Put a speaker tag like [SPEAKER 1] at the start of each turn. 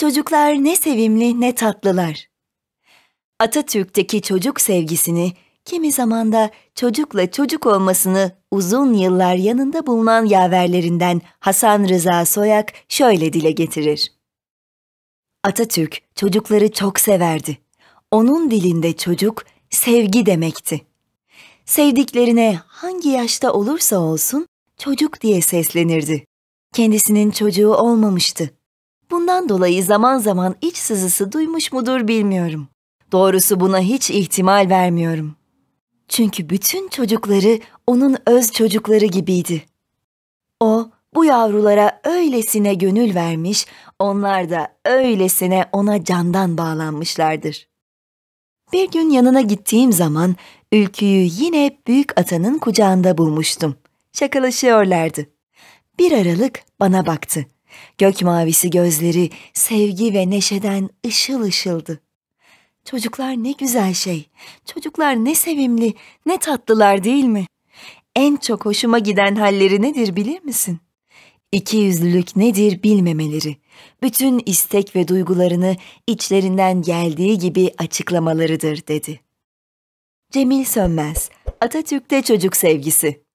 [SPEAKER 1] Çocuklar ne sevimli ne tatlılar. Atatürk'teki çocuk sevgisini, kimi zamanda çocukla çocuk olmasını uzun yıllar yanında bulunan yaverlerinden Hasan Rıza Soyak şöyle dile getirir. Atatürk çocukları çok severdi. Onun dilinde çocuk sevgi demekti. Sevdiklerine hangi yaşta olursa olsun çocuk diye seslenirdi. Kendisinin çocuğu olmamıştı Bundan dolayı zaman zaman iç sızısı duymuş mudur bilmiyorum. Doğrusu buna hiç ihtimal vermiyorum. Çünkü bütün çocukları onun öz çocukları gibiydi. O bu yavrulara öylesine gönül vermiş, onlar da öylesine ona candan bağlanmışlardır. Bir gün yanına gittiğim zaman Ülkü'yü yine büyük atanın kucağında bulmuştum. Şakalaşıyorlardı. Bir aralık bana baktı.'' Gök mavisi gözleri sevgi ve neşeden ışıl ışıldı. Çocuklar ne güzel şey. Çocuklar ne sevimli, ne tatlılar değil mi? En çok hoşuma giden halleri nedir bilir misin? İki yüzlülük nedir bilmemeleri. Bütün istek ve duygularını içlerinden geldiği gibi açıklamalarıdır dedi. Cemil Sönmez, Atatürk'te çocuk sevgisi.